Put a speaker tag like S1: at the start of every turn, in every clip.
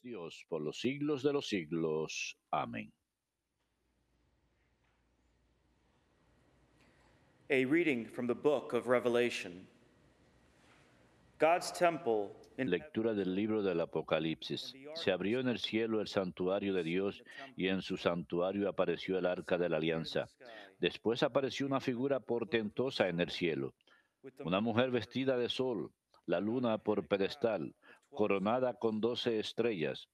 S1: Dios por los siglos de los siglos. Amén. A reading from the book of Revelation. God's temple Lectura del libro del Apocalipsis. Se abrió en el cielo el santuario de Dios y en su santuario apareció el arca de la alianza. Después apareció una figura portentosa en el cielo, una mujer vestida de sol, la luna por pedestal, coronada con doce estrellas.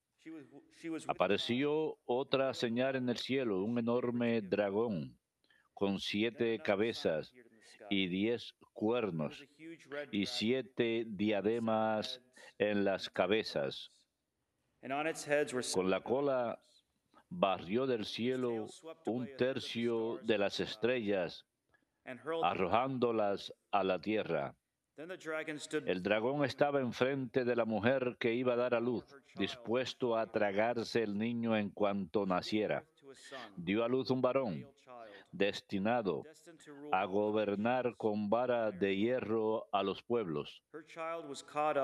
S1: Apareció otra señal en el cielo, un enorme dragón con siete cabezas y diez cuernos y siete diademas en las cabezas. Con la cola barrió del cielo un tercio de las estrellas, arrojándolas a la tierra. El dragón estaba enfrente de la mujer que iba a dar a luz, dispuesto a tragarse el niño en cuanto naciera. Dio a luz un varón destinado a gobernar con vara de hierro a los pueblos.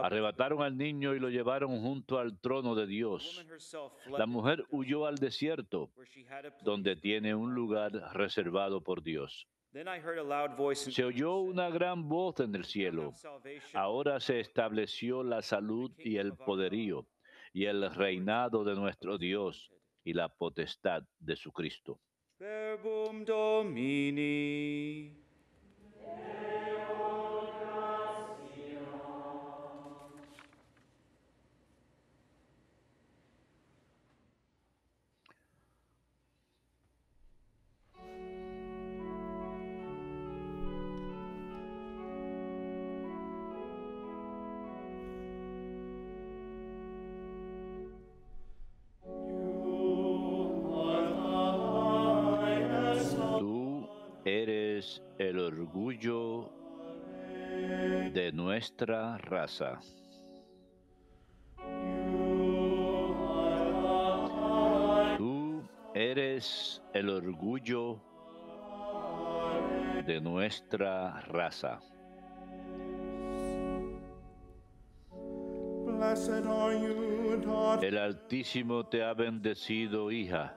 S1: Arrebataron al niño y lo llevaron junto al trono de Dios. La mujer huyó al desierto, donde tiene un lugar reservado por Dios. Se oyó una gran voz en el cielo. Ahora se estableció la salud y el poderío y el reinado de nuestro Dios y la potestad de su Cristo. orgullo de nuestra raza. Tú eres el orgullo de nuestra raza. El Altísimo te ha bendecido, hija,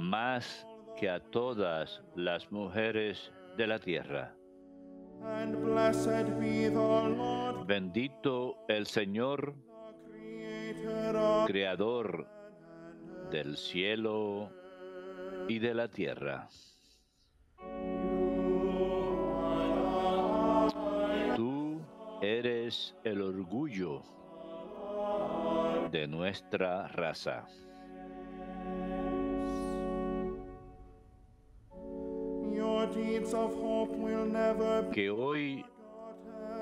S1: más que a todas las mujeres de la tierra. Bendito el Señor, creador del cielo y de la tierra. Tú eres el orgullo de nuestra raza.
S2: que hoy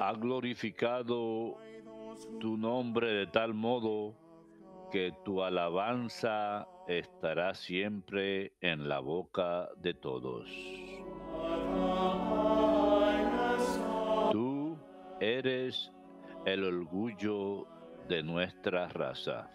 S1: ha glorificado tu nombre de tal modo que tu alabanza estará siempre en la boca de todos. Tú eres el orgullo de nuestra raza.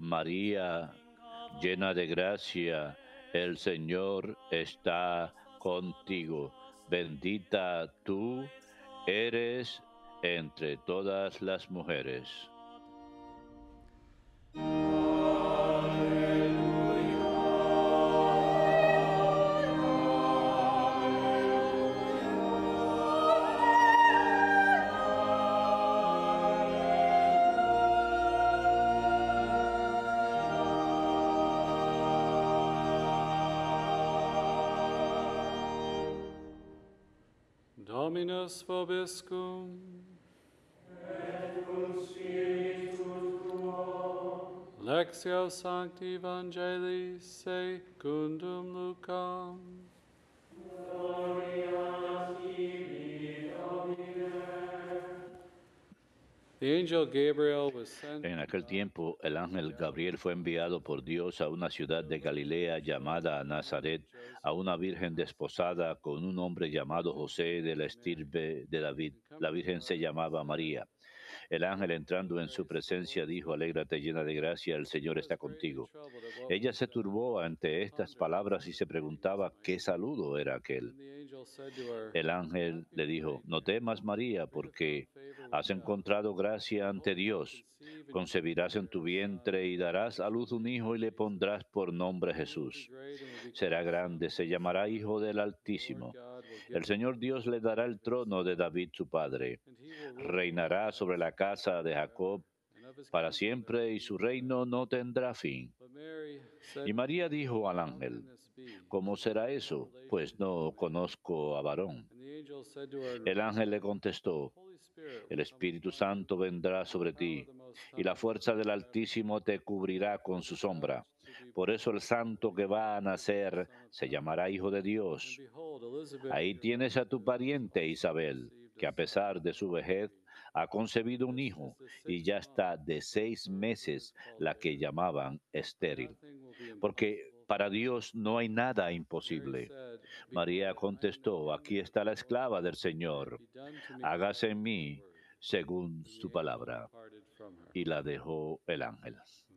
S1: María, llena de gracia, el Señor está contigo. Bendita tú eres entre todas las mujeres.
S3: omni nas vobiscum.
S2: Et cum spiritu tuo.
S3: Lectio Sancti Evangelii secundum Lucam.
S1: Gloria En aquel tiempo, el ángel Gabriel fue enviado por Dios a una ciudad de Galilea llamada Nazaret, a una virgen desposada con un hombre llamado José de la estirpe de David. La virgen se llamaba María. El ángel entrando en su presencia dijo, alégrate llena de gracia, el Señor está contigo. Ella se turbó ante estas palabras y se preguntaba qué saludo era aquel. El ángel le dijo, no temas María, porque has encontrado gracia ante Dios. Concebirás en tu vientre y darás a luz un hijo y le pondrás por nombre Jesús. Será grande, se llamará Hijo del Altísimo. El Señor Dios le dará el trono de David su padre. Reinará sobre la casa de Jacob para siempre y su reino no tendrá fin. Y María dijo al ángel, ¿cómo será eso? Pues no conozco a varón. El ángel le contestó, el Espíritu Santo vendrá sobre ti y la fuerza del Altísimo te cubrirá con su sombra. Por eso el santo que va a nacer se llamará Hijo de Dios. Ahí tienes a tu pariente Isabel, que a pesar de su vejez ha concebido un hijo y ya está de seis meses la que llamaban estéril. Porque para Dios no hay nada imposible. María contestó, aquí está la esclava del Señor, hágase en mí según su palabra. Y la dejó el ángel.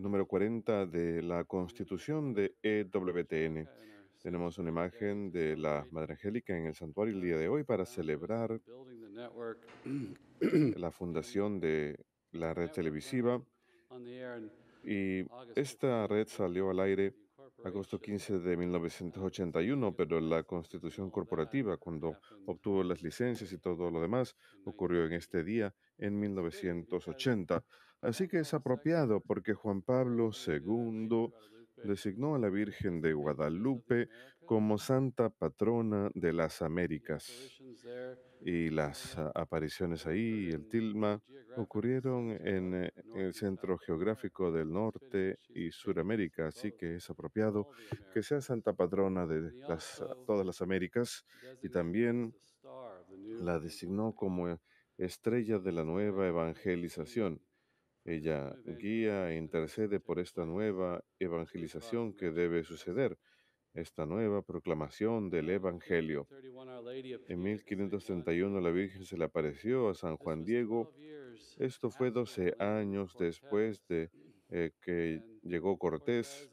S2: número 40 de la Constitución de EWTN. Tenemos una imagen de la Madre Angélica en el santuario el día de hoy para ah, celebrar la fundación de la red televisiva. Y esta red salió al aire agosto 15 de 1981, pero la constitución corporativa, cuando obtuvo las licencias y todo lo demás, ocurrió en este día, en 1980. Así que es apropiado porque Juan Pablo II designó a la Virgen de Guadalupe como santa patrona de las Américas y las ah, apariciones ahí, el Tilma, ocurrieron eh, en, el centro geográfico del norte y Suramérica, así que es apropiado que sea santa patrona de ah, todas las Américas y también la designó como estrella de la nueva evangelización. Ella guía e intercede por esta nueva evangelización que debe suceder esta nueva proclamación del Evangelio. En 1531 la Virgen se le apareció a San Juan Diego. Esto fue 12 años después de eh, que llegó Cortés,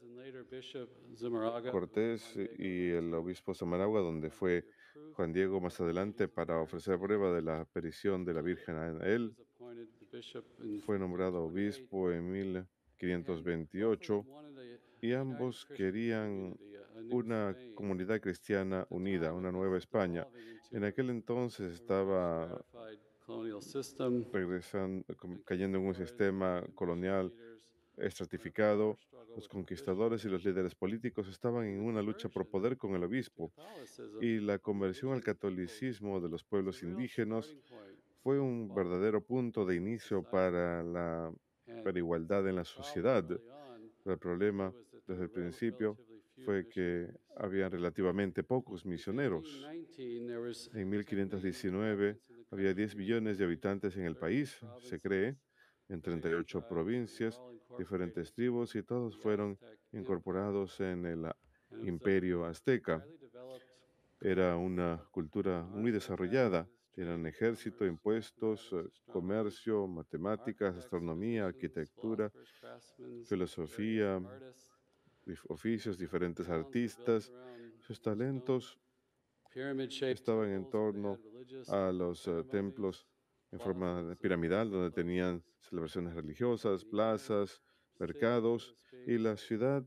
S2: Cortés y el obispo Samaragua, donde fue Juan Diego más adelante para ofrecer prueba de la aparición de la Virgen a él. Fue nombrado obispo en 1528 y ambos querían una comunidad cristiana unida, una nueva España. En aquel entonces estaba eh, cayendo en un sistema colonial estratificado, los conquistadores y los líderes políticos estaban en una lucha por poder con el obispo y la conversión al catolicismo de los pueblos indígenas fue un verdadero punto de inicio para la igualdad en la sociedad. El problema desde el principio fue que había relativamente pocos misioneros. En 1519 había 10 millones de habitantes en el país, se cree, en 38 provincias, diferentes tribus, y todos fueron incorporados en el imperio azteca. Era una cultura muy desarrollada. Tenían ejército, impuestos, eh, comercio, matemáticas, astronomía, arquitectura, filosofía, oficios, diferentes artistas. Sus talentos estaban en torno a los eh, templos en forma piramidal, donde tenían celebraciones religiosas, plazas, mercados, y la ciudad,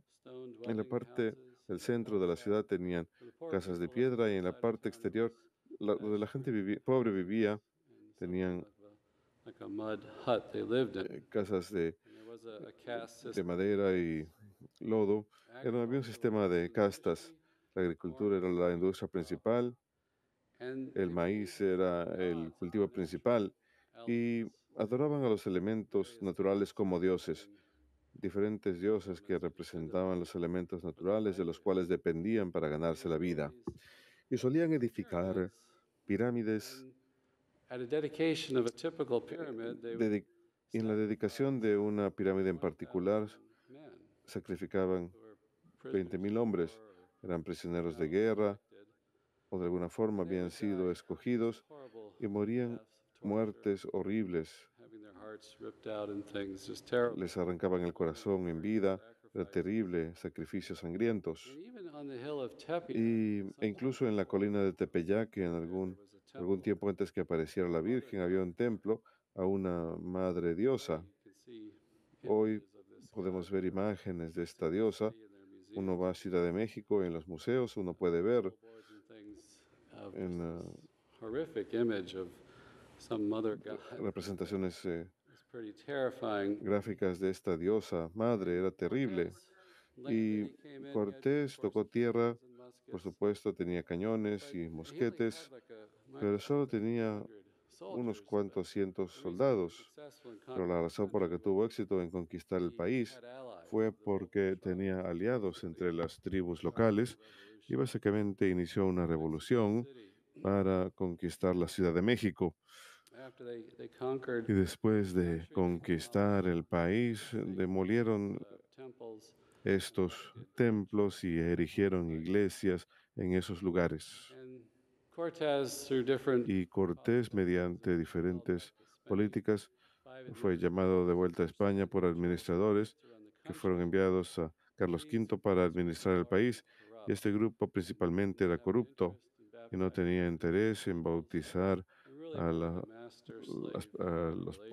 S2: en la parte del centro de la ciudad tenían casas de piedra y en la parte exterior, donde la gente pobre vivía, tenían
S3: eh,
S2: casas de, de madera y lodo, ah, había un sistema de castas. La agricultura era la industria principal, el maíz era ah, el cultivo principal y adoraban a los elementos naturales como dioses, diferentes dioses que representaban los elementos naturales de los cuales dependían para ganarse la vida. Y solían edificar pirámides. en la dedicación de una pirámide en particular, sacrificaban 20.000 hombres, eran prisioneros de guerra o de alguna forma habían sido escogidos y morían muertes horribles. Les arrancaban el corazón en vida, era terrible, sacrificios sangrientos. Y, e incluso en la colina de Tepeyac, en algún, algún tiempo antes que apareciera la Virgen, había un templo a una madre diosa. Hoy podemos ver imágenes de esta diosa. Uno va a Ciudad de México, en los museos uno puede ver ah,
S3: representaciones
S2: eh, gráficas de esta diosa madre, era terrible. Y Cortés tocó tierra, por supuesto tenía cañones y mosquetes, pero solo tenía unos cuantos cientos soldados, pero la razón por la que tuvo éxito en conquistar el país fue porque tenía aliados este entre las tribus locales y básicamente inició una este revolución para conquistar la Ciudad de México.
S3: Y después
S2: de conquistar uh, el país, demolieron estos templos y erigieron iglesias en esos lugares. Y Cortés, uh, mediante diferentes uh, políticas, fue llamado de vuelta a España por administradores que fueron enviados a Carlos V para administrar el país. Y este grupo principalmente era corrupto y no tenía interés en bautizar a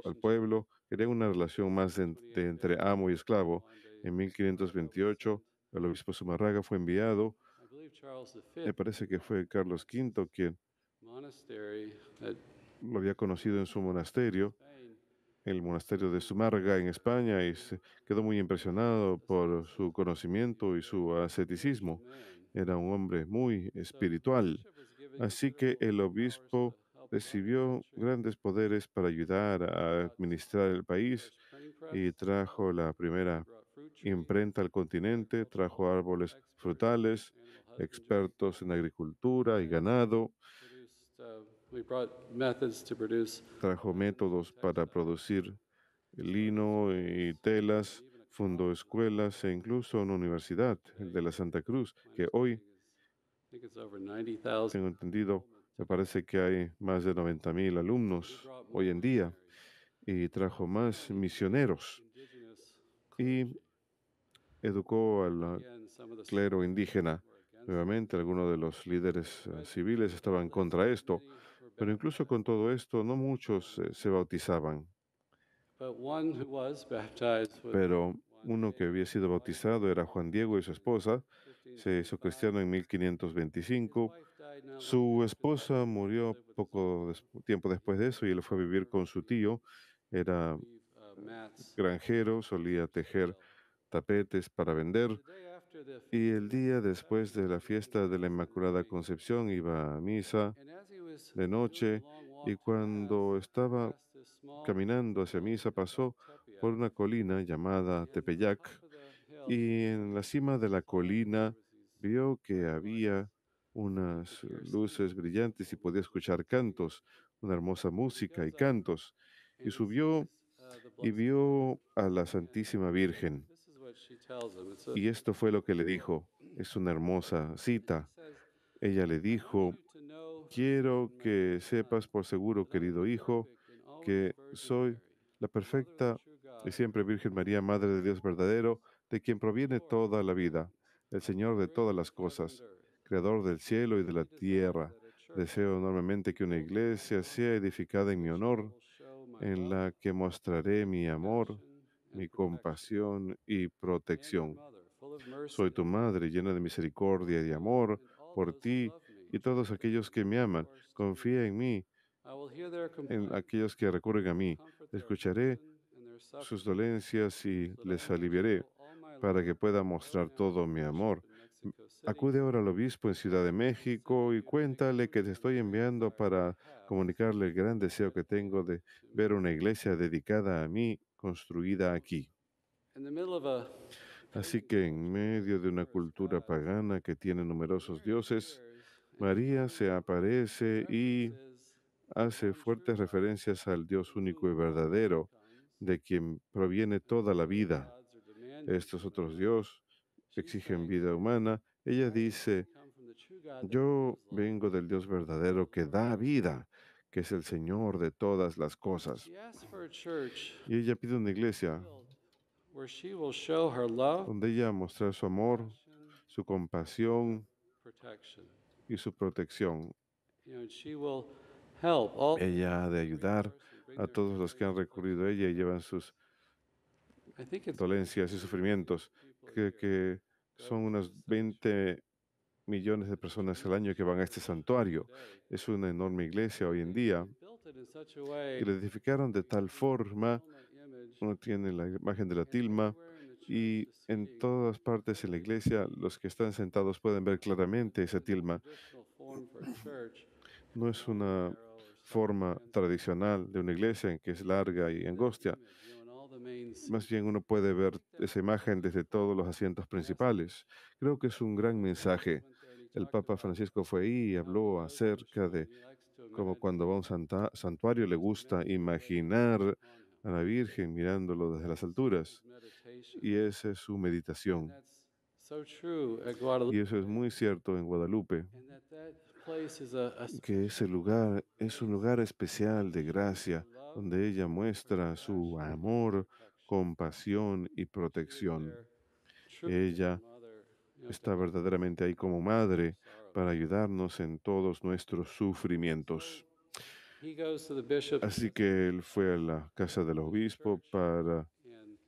S2: al pueblo. Era una relación más de entre amo y esclavo. En 1528, el obispo Sumarraga fue enviado me parece que fue Carlos V quien lo había conocido en su monasterio, el monasterio de Sumarga en España, y se quedó muy impresionado por su conocimiento y su asceticismo. Era un hombre muy espiritual. Así que el obispo recibió grandes poderes para ayudar a administrar el país y trajo la primera imprenta al continente, trajo árboles frutales, expertos en agricultura y ganado.
S3: Uh,
S2: trajo métodos para producir lino y telas, fundó escuelas e incluso una universidad, de la Santa Cruz, que hoy,
S3: tengo
S2: entendido, me parece que hay más de 90 mil alumnos hoy en día y trajo más misioneros y educó al clero indígena. Nuevamente, algunos de los líderes eh, civiles estaban contra esto, pero incluso con todo esto, no muchos eh, se bautizaban. Pero uno que había sido bautizado era Juan Diego y su esposa. Se hizo cristiano en 1525. Su esposa murió poco tiempo después de eso y él fue a vivir con su tío. Era uh, granjero, solía tejer tapetes para vender y el día después de la fiesta de la Inmaculada Concepción iba a misa de noche y cuando estaba caminando hacia misa pasó por una colina llamada Tepeyac y en la cima de la colina vio que había unas luces brillantes y podía escuchar cantos, una hermosa música y cantos. Y subió y vio a la Santísima Virgen. Y esto fue lo que le dijo. Es una hermosa cita. Ella le dijo, quiero que sepas por seguro, querido hijo, que soy la perfecta y siempre Virgen María, Madre de Dios verdadero, de quien proviene toda la vida, el Señor de todas las cosas, Creador del cielo y de la tierra. Deseo enormemente que una iglesia sea edificada en mi honor, en la que mostraré mi amor mi compasión y protección. Soy tu madre llena de misericordia y amor por ti y todos aquellos que me aman. Confía en mí, en aquellos que recurren a mí. Escucharé sus dolencias y les aliviaré para que pueda mostrar todo mi amor. Acude ahora al obispo en Ciudad de México y cuéntale que te estoy enviando para comunicarle el gran deseo que tengo de ver una iglesia dedicada a mí construida aquí. Así que en medio de una cultura uh, pagana que tiene numerosos dioses, María se aparece y hace fuertes referencias al Dios único y verdadero, de quien proviene toda la vida. Estos otros dioses exigen vida humana. Ella dice, yo vengo del Dios verdadero que da vida que es el Señor de todas las cosas. Y ella pide una iglesia donde ella mostrar su amor, su compasión y su protección. Ella ha de ayudar a todos los que han recurrido a ella y llevan sus dolencias y sufrimientos, que, que son unas 20 millones de personas al año que van a este santuario. Es una enorme iglesia hoy en día. Y la edificaron de tal forma, uno tiene la imagen de la tilma, y en todas partes en la iglesia los que están sentados pueden ver claramente esa tilma. No es una forma tradicional de una iglesia en que es larga y angostia. Más bien uno puede ver esa imagen desde todos los asientos principales. Creo que es un gran mensaje el Papa Francisco fue ahí y habló acerca de cómo cuando va a un santuario le gusta imaginar a la Virgen mirándolo desde las alturas. Y esa es su meditación. Y eso es muy cierto en Guadalupe, que ese lugar es un lugar especial de gracia, donde ella muestra su amor, compasión y protección. Ella está verdaderamente ahí como madre para ayudarnos en todos nuestros sufrimientos. Así que él fue a la casa del obispo para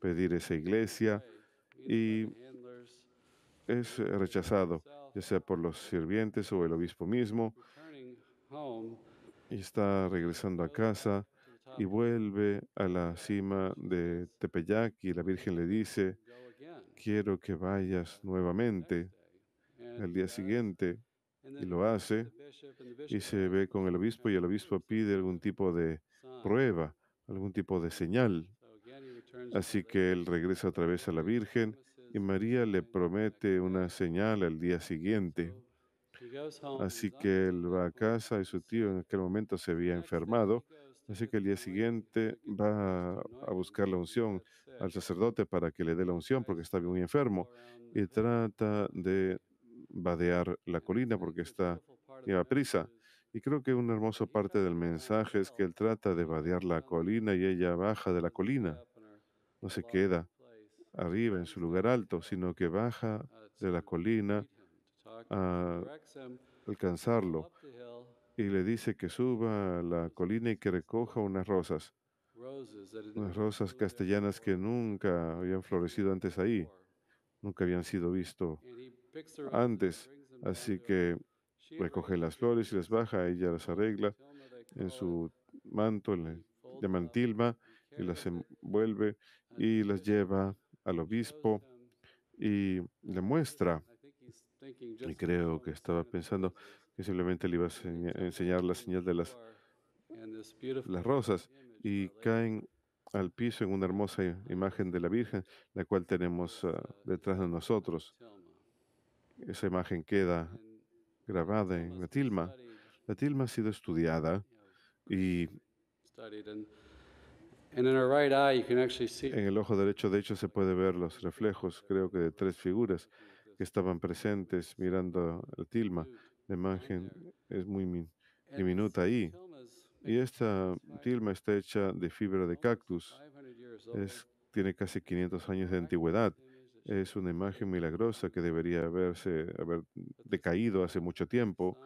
S2: pedir esa iglesia y es rechazado, ya sea por los sirvientes o el obispo mismo. Y está regresando a casa y vuelve a la cima de Tepeyac y la Virgen le dice, quiero que vayas nuevamente al día siguiente. Y lo hace y se ve con el obispo y el obispo pide algún tipo de prueba, algún tipo de señal. Así que él regresa otra vez a la Virgen y María le promete una señal al día siguiente. Así que él va a casa y su tío en aquel momento se había enfermado Así que el día siguiente va a buscar la unción al sacerdote para que le dé la unción porque está muy enfermo y trata de vadear la colina porque está lleva prisa. Y creo que una hermosa parte del mensaje es que él trata de vadear la colina y ella baja de la colina. No se queda arriba en su lugar alto, sino que baja de la colina a alcanzarlo, y le dice que suba a la colina y que recoja unas rosas, unas rosas castellanas que nunca habían florecido antes ahí, nunca habían sido visto antes. Así que recoge las flores y las baja, ella las arregla en su manto, de llaman y las envuelve y las lleva al obispo y le muestra y creo que estaba pensando que simplemente le iba a enseñar la señal de las,
S3: las rosas
S2: y caen al piso en una hermosa imagen de la Virgen, la cual tenemos ah, detrás de nosotros. Esa imagen queda grabada en la tilma. La tilma ha sido estudiada y en el ojo derecho, de hecho, se puede ver los reflejos, creo que de tres figuras que estaban presentes mirando el tilma. La imagen es muy diminuta ahí. Y esta tilma está hecha de fibra de cactus. tiene casi 500 años de antigüedad. Es una imagen milagrosa que debería haberse haber decaído hace mucho tiempo,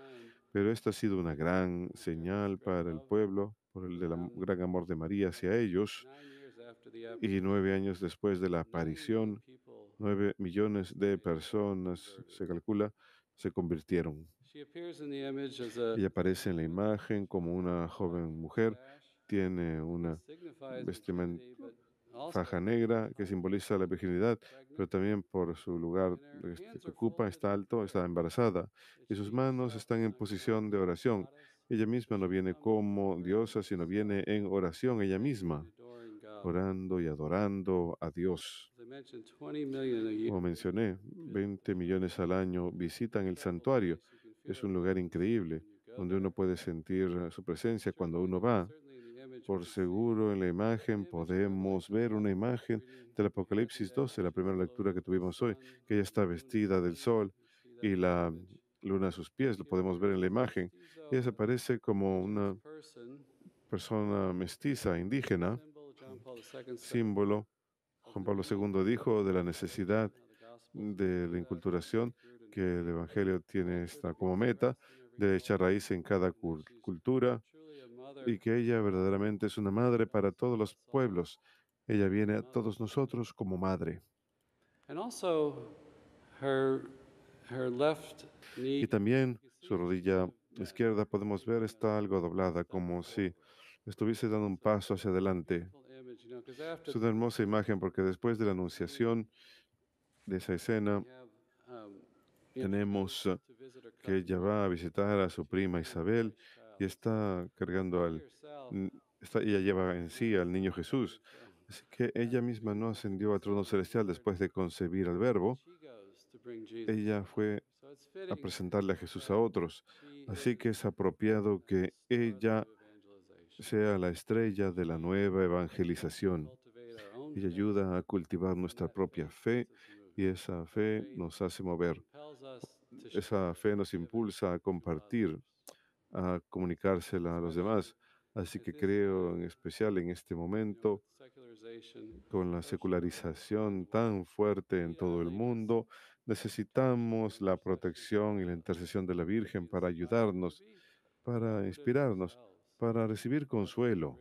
S2: pero esta ha sido una gran señal para el pueblo por el gran amor de María hacia ellos. Y nueve años después de la aparición, nueve millones de personas, se calcula, se convirtieron. Ella aparece en la imagen como una joven mujer, tiene una vestimenta faja negra que simboliza la virginidad, pero también por su lugar este, que ocupa, está alto, está embarazada, y sus manos están en posición de oración. Ella misma no viene como diosa, sino viene en oración ella misma,
S3: orando y
S2: adorando a Dios. Como mencioné, 20 millones al año visitan el santuario. Es un lugar increíble donde uno puede sentir su presencia cuando uno va. Por seguro, en la imagen podemos ver una imagen del Apocalipsis 12, la primera lectura que tuvimos hoy, que ella está vestida del sol y la luna a sus pies, lo podemos ver en la imagen. Ella se parece como una persona mestiza, indígena, símbolo Juan Pablo II dijo de la necesidad de la inculturación que el Evangelio tiene esta como meta de echar raíz en cada cultura y que ella verdaderamente es una madre para todos los pueblos. Ella viene a todos nosotros como madre. Y también su rodilla izquierda podemos ver está algo doblada, como si estuviese dando un paso hacia adelante. Es una hermosa imagen porque después de la anunciación de esa escena, um, tenemos que ella va a visitar a su prima Isabel y está cargando al. ella lleva en sí al niño Jesús. Así que ella misma no ascendió al trono celestial después de concebir al Verbo.
S3: Ella fue
S2: a presentarle a Jesús a otros. Así que es apropiado que ella sea la estrella de la nueva evangelización. Ella ayuda a cultivar nuestra propia fe este y esa fe nos hace mover. Esa fe nos impulsa a compartir, a comunicársela a los demás. Así que creo en especial en este momento, con la secularización tan fuerte en todo el mundo, necesitamos la este protección y la intercesión de la Virgen este para ayudarnos, para inspirarnos para recibir consuelo,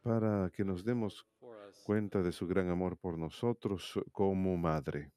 S2: para que nos demos cuenta de su gran amor por nosotros como madre.